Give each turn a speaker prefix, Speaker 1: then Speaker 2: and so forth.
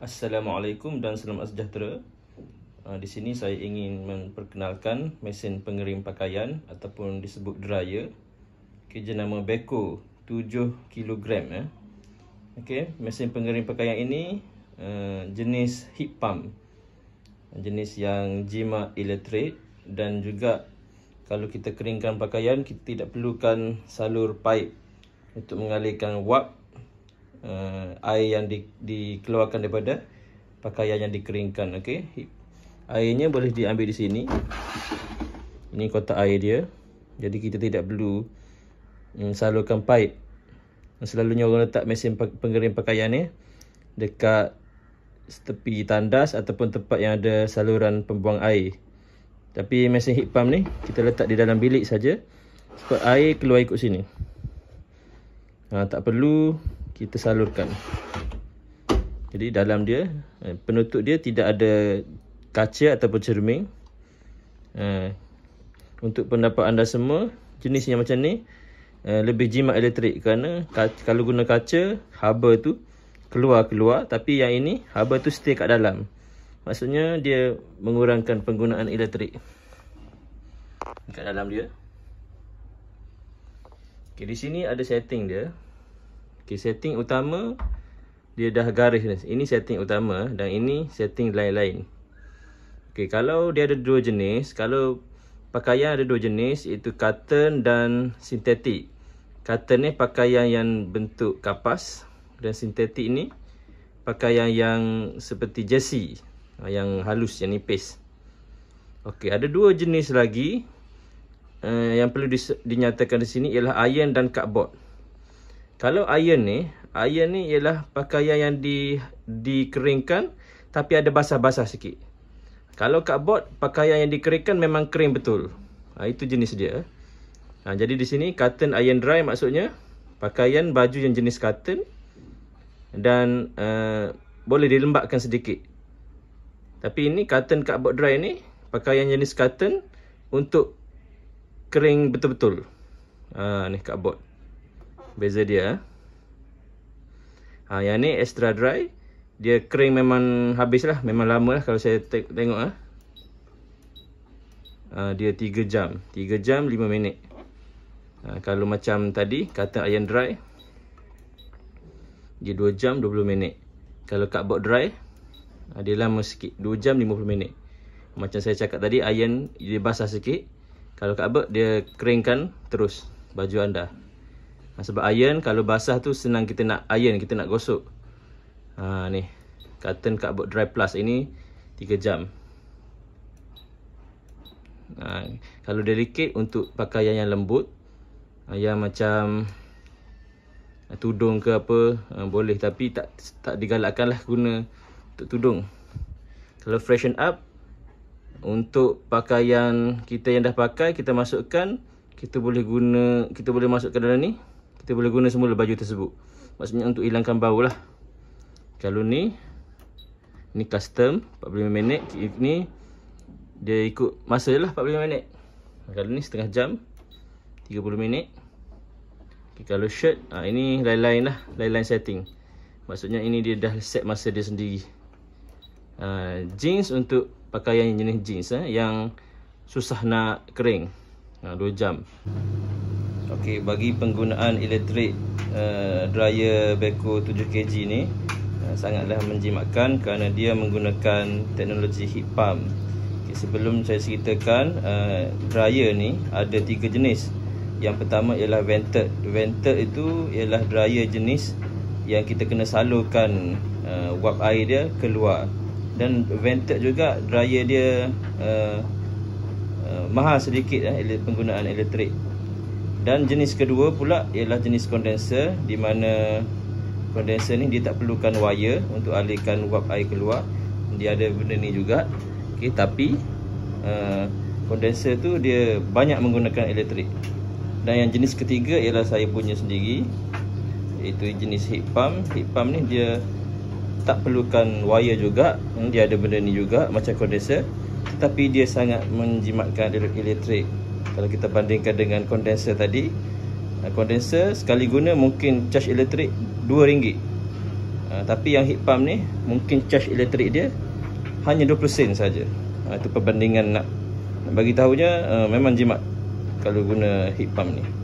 Speaker 1: Assalamualaikum dan selamat sejahtera. Ah, di sini saya ingin memperkenalkan mesin pengering pakaian ataupun disebut dryer. Kejenama Beko 7 kg eh. Okey, mesin pengering pakaian ini eh, jenis heat pump. Jenis yang jimat elektrik dan juga kalau kita keringkan pakaian kita tidak perlukan salur paip untuk mengalirkan wap uh, air yang di, dikeluarkan daripada pakaian yang dikeringkan okey airnya boleh diambil di sini ini kotak air dia jadi kita tidak perlu um, salurkan paip selalunya orang letak mesin pengering pakaian ni dekat tepi tandas ataupun tempat yang ada saluran pembuang air tapi mesin heat pump ni kita letak di dalam bilik saja sebab air keluar ikut sini ha, tak perlu kita salurkan. Jadi dalam dia eh, penutup dia tidak ada kaca ataupun cermin. Eh, untuk pendapat anda semua jenis yang macam ni eh, lebih jimat elektrik kerana kalau guna kaca haba tu keluar-keluar tapi yang ini haba tu stay kat dalam. Maksudnya dia mengurangkan penggunaan elektrik kat dalam dia. Okay, di sini ada setting dia. Okay, setting utama dia dah garis ni. Ini setting utama dan ini setting lain-lain. Okay, kalau dia ada dua jenis, kalau pakaian ada dua jenis itu cotton dan sintetik. Cotton ni pakaian yang bentuk kapas dan sintetik ni pakaian yang seperti jersey ha, yang halus yang nipis. Okay, ada dua jenis lagi uh, yang perlu dinyatakan di sini ialah iron dan cardboard. Kalau iron ni, iron ni ialah pakaian yang di dikeringkan tapi ada basah-basah sikit. Kalau cardboard, pakaian yang dikeringkan memang kering betul. Ha, itu jenis dia. Ha, jadi di sini cotton iron dry maksudnya pakaian baju yang jenis cotton dan uh, boleh dilembakkan sedikit. Tapi ini cotton cardboard dry ni pakaian jenis cotton untuk kering betul-betul. Ha, ni cardboard beza dia eh. ha, Yang ni extra dry Dia kering memang habis lah Memang lama lah kalau saya te tengok lah. ha, Dia 3 jam 3 jam 5 minit ha, Kalau macam tadi kata iron dry Dia 2 jam 20 minit Kalau cardboard dry ha, Dia lama sikit 2 jam 50 minit Macam saya cakap tadi iron dia basah sikit kalau kat dia keringkan terus baju anda ha, Sebab iron kalau basah tu senang kita nak iron Kita nak gosok ha, Ni Cotton cardboard dry plus ini 3 jam ha, Kalau delicate untuk pakaian yang lembut Yang macam Tudung ke apa ha, Boleh tapi tak tak digalakkan lah guna Untuk tudung Kalau freshen up untuk pakaian kita yang dah pakai kita masukkan kita boleh guna kita boleh masukkan dalam ni kita boleh guna semula baju tersebut maksudnya untuk hilangkan bau lah kalau ni ni custom 45 minit ni dia ikut masa lah 45 minit kalau ni setengah jam 30 minit okay, kalau shirt ha, ini lain-lain lah lain-lain setting maksudnya ini dia dah set masa dia sendiri ha, jeans untuk pakaian jenis jeans eh, yang susah nak kering 2 ha, 2 jam Okey, bagi penggunaan elektrik uh, dryer Beko 7kg ni uh, sangatlah menjimatkan kerana dia menggunakan teknologi heat pump. Okay, sebelum saya ceritakan uh, dryer ni ada tiga jenis. Yang pertama ialah vented. Vented itu ialah dryer jenis yang kita kena salurkan uh, wap air dia keluar. Dan vented juga dryer dia uh, uh, mahal sedikit eh, penggunaan elektrik. Dan jenis kedua pula ialah jenis kondenser di mana kondenser ni dia tak perlukan wire untuk alihkan uap air keluar. Dia ada benda ni juga. Okey tapi uh, kondenser tu dia banyak menggunakan elektrik. Dan yang jenis ketiga ialah saya punya sendiri itu jenis heat pump. Heat pump ni dia tak perlukan wire juga. Hmm, dia ada benda ni juga macam kondenser tapi dia sangat menjimatkan elektrik. Kalau kita bandingkan dengan kondenser tadi Kondenser sekali guna mungkin charge elektrik RM2 uh, ah, Tapi yang heat pump ni mungkin charge elektrik dia hanya 20 sen saja. Uh, itu perbandingan nak, nak bagi tahunya uh, memang jimat kalau guna heat pump ni